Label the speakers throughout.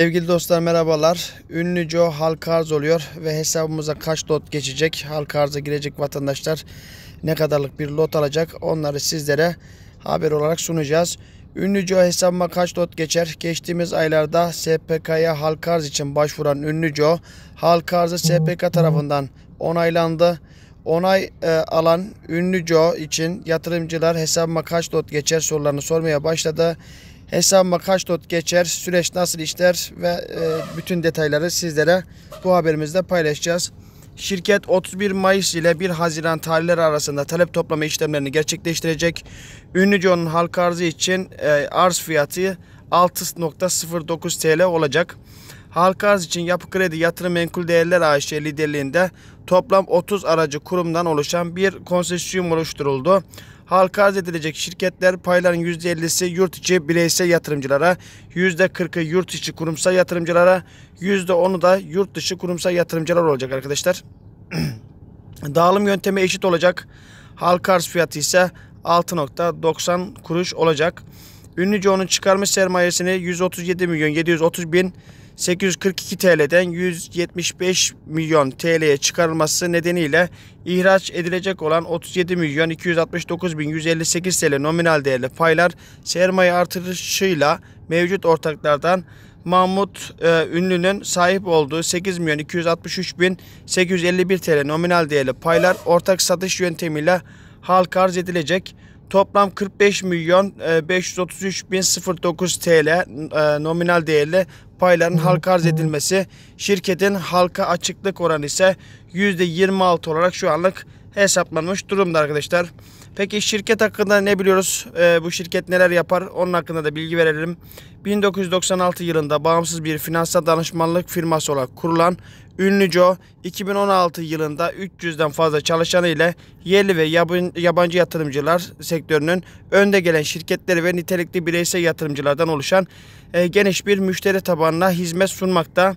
Speaker 1: Sevgili dostlar merhabalar. Ünlü Joe halka arz oluyor ve hesabımıza kaç lot geçecek? Halka arza girecek vatandaşlar ne kadarlık bir lot alacak? Onları sizlere haber olarak sunacağız. Ünlü Joe hesabıma kaç lot geçer? Geçtiğimiz aylarda SPK'ya halka arz için başvuran Ünlü Joe halka arzı SPK tarafından onaylandı. Onay e, alan Ünlü Joe için yatırımcılar hesabıma kaç lot geçer sorularını sormaya başladı. Hesabıma kaç not geçer, süreç nasıl işler ve e, bütün detayları sizlere bu haberimizde paylaşacağız. Şirket 31 Mayıs ile 1 Haziran tarihleri arasında talep toplama işlemlerini gerçekleştirecek. Ünlüco'nun halka arzı için e, arz fiyatı 6.09 TL olacak. Halka arz için Yapı Kredi Yatırım Menkul Değerler AŞ liderliğinde toplam 30 aracı kurumdan oluşan bir konsesyum oluşturuldu. Halka arz edilecek şirketler payların %50'si yurt içi bireysel yatırımcılara, %40'ı yurt içi kurumsal yatırımcılara, %10'u da yurt dışı kurumsal yatırımcılar olacak arkadaşlar. Dağılım yöntemi eşit olacak. Halka arz fiyatı ise 6.90 kuruş olacak. Ünlüce onun çıkarmış sermayesini 137 milyon 730 bin 842 TL'den 175 milyon TL'ye çıkarılması nedeniyle ihraç edilecek olan 37 milyon 269 bin 158 TL nominal değerli paylar sermaye artırışıyla mevcut ortaklardan Mahmut e, Ünlü'nün sahip olduğu 8 milyon 263 bin 851 TL nominal değerli paylar ortak satış yöntemiyle halka arz edilecek. Toplam 45 milyon 533 e, bin 09 TL e, nominal değerli payların halka arz edilmesi, şirketin halka açıklık oranı ise %26 olarak şu anlık hesaplanmış durumda arkadaşlar. Peki şirket hakkında ne biliyoruz? Ee, bu şirket neler yapar? Onun hakkında da bilgi verelim. 1996 yılında bağımsız bir finansal danışmanlık firması olarak kurulan Ünlü Joe 2016 yılında 300'den fazla çalışanı ile yerli ve yabancı yatırımcılar sektörünün önde gelen şirketleri ve nitelikli bireysel yatırımcılardan oluşan e, geniş bir müşteri tabanına hizmet sunmakta.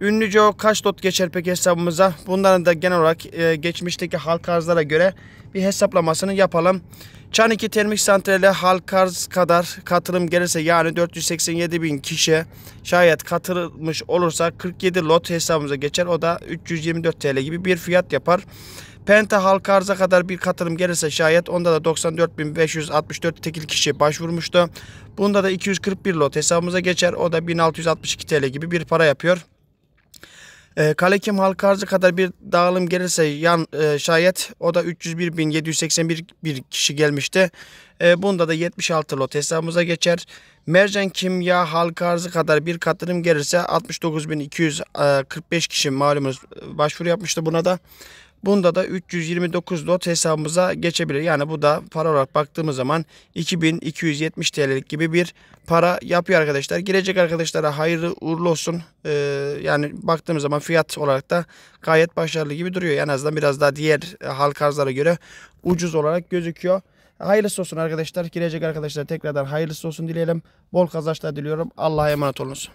Speaker 1: Ünlü Joe kaç dot geçer peki hesabımıza? Bunların da genel olarak e, geçmişteki halka arzlara göre bir hesaplamasını yapalım. Çaniki Termik Santrali halk arz kadar katılım gelirse yani 487 bin kişi şayet katılmış olursa 47 lot hesabımıza geçer. O da 324 TL gibi bir fiyat yapar. Penta halka arza kadar bir katılım gelirse şayet onda da 94.564 tekil kişi başvurmuştu. Bunda da 241 lot hesabımıza geçer. O da 1662 TL gibi bir para yapıyor. E, ee, Kalekim halka kadar bir dağılım gelirse yan e, şayet o da 301.781 bir kişi gelmişti. E, bunda da 76 lot hesabımıza geçer. Mercan kimya halka arzı kadar bir katılım gelirse 69.245 e, kişi malumunuz e, başvuru yapmıştı buna da. Bunda da 329 lot hesabımıza geçebilir. Yani bu da para olarak baktığımız zaman 2270 TL'lik gibi bir para yapıyor arkadaşlar. Girecek arkadaşlara hayırlı uğurlu olsun. Ee, yani baktığımız zaman fiyat olarak da gayet başarılı gibi duruyor. En azından biraz daha diğer e, halka arzlara göre ucuz olarak gözüküyor. Hayırlısı olsun arkadaşlar. Girecek arkadaşlar tekrardan hayırlısı olsun dileyelim. Bol kazançlar diliyorum. Allah'a emanet olunuz.